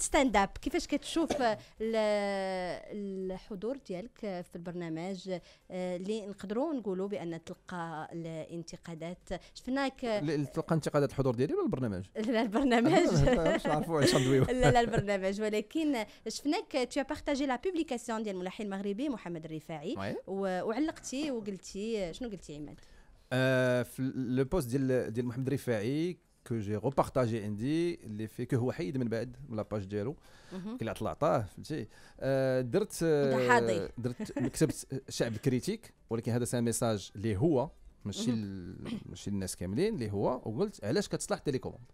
كانت ستاند اب كيفاش كتشوف الحضور ديالك في البرنامج آه، اللي نقدروا نقولوا بان تلقى الانتقادات شفناك تلقى انتقادات الحضور ديالي ولا البرنامج لا البرنامج لا لا البرنامج ولكن شفناك تو بارتاجي لا بوبليكاسيون ديال الملحن المغربي محمد الرفاعي وعلقتي وقلتي شنو قلتي عماد آه، في لو بوست ديال ديال محمد الرفاعي كو جي ريبارتاجي عندي اللي في كو هو حيد من بعد من لاباج ديالو طلع طاه فهمتي درت درت كتبت شعب كريتيك ولكن هذا سان ميساج اللي هو ماشي ماشي للناس كاملين اللي هو وقلت علاش كتصلح تيليكوموند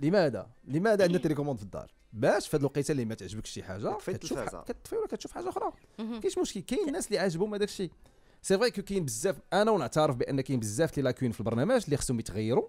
لماذا لماذا عندنا تيليكوموند في الدار باش في هذه الوقيته اللي ما تعجبكش شي حاجه كتشوف كتطفي ولا كتشوف حاجه اخرى كاينش مشكل كاين الناس اللي عاجبهم هذاك الشيء سي فري كو كاين بزاف انا ونعترف بان كاين بزاف لي لاكوين في البرنامج اللي خصهم يتغيروا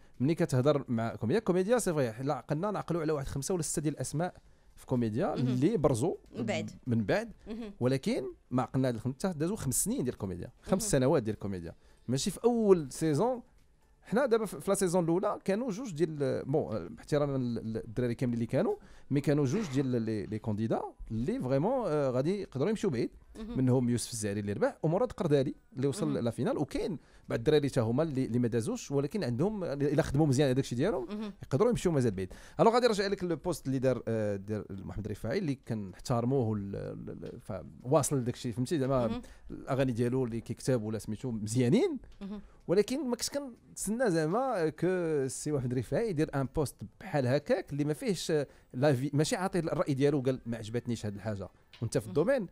ملي كتهضر مع كوميديا كوميديا سي فري لا عقلنا نعقلوا على واحد خمسه ولا سته ديال الاسماء في كوميديا اللي برزوا من بعد من بعد ولكن ما عقلنا الخمسه دازوا خمس سنين ديال الكوميديا خمس سنوات ديال الكوميديا ماشي في اول سيزون حنا دابا في لا سيزون الاولى كانوا جوج ديال بون احتراما للدراري كاملين اللي كانوا مي كانوا جوج ديال لي كونديدا اللي فريمون آه، غادي يقدروا يمشيو بعيد منهم يوسف الزعري اللي ربح ومراد قردالي اللي وصل لا فينال وكاين بعض الدراري حتى هما اللي ما دازوش ولكن عندهم الا خدموا مزيان هذاك الشيء ديالهم يقدروا يمشيو مازال بعيد الو غادي نرجع لك البوست اللي دار آه، دار محمد رفاعي اللي كنحتارموه واصل داك الشيء فهمتي زعما الاغاني ديالو اللي كيكتب ولا سميتو مزيانين ولكن ما كنتش كنتسنى كنا زعما كو السي واحد رفاعي يدير ان بوست بحال هكاك اللي ما فيهش لافي ماشي عاطي الراي ديالو قال ما عجبتنيش هذه الحاجه وانت في الدومين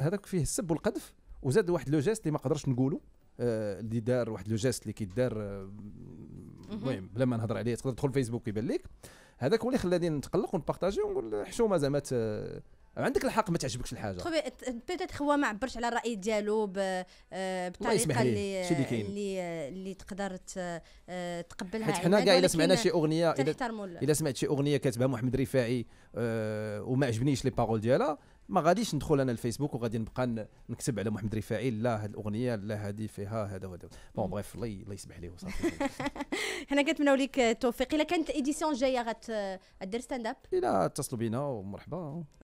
هذاك فيه السب والقذف وزاد واحد لو جيست اللي ما قدرش نقولو آه، اللي دار واحد لو جيست اللي كيدار آه، المهم بلا ما نهضر عليه تقدر تدخل فيسبوك يبان لك هذاك هو اللي خلاني نتقلق ونبارطاجي ونقول حشومه زعما عندك الحق ما تعجبكش الحاجه بيتيت هو ما عبرش على الراي ديالو آه، بطريقه اللي اللي اللي تقدر آه، تقبلها حيت يعني حنا كاع الا سمعنا شي اغنيه الا سمعت شي اغنيه كاتبها محمد رفاعي أه وما عجبنيش لي بارول ديالها ما غاديش ندخل انا الفيسبوك وغادي نبقى نكتب على محمد رفاعي لا هذه الاغنيه لا هذه فيها هذا وهذا بون بغيف الله الله يسمح ليه وصافي حنا كنتمناو لك التوفيق الا كانت ايديسيون جايه غدير ستاند اب الا اتصلوا بينا ومرحبا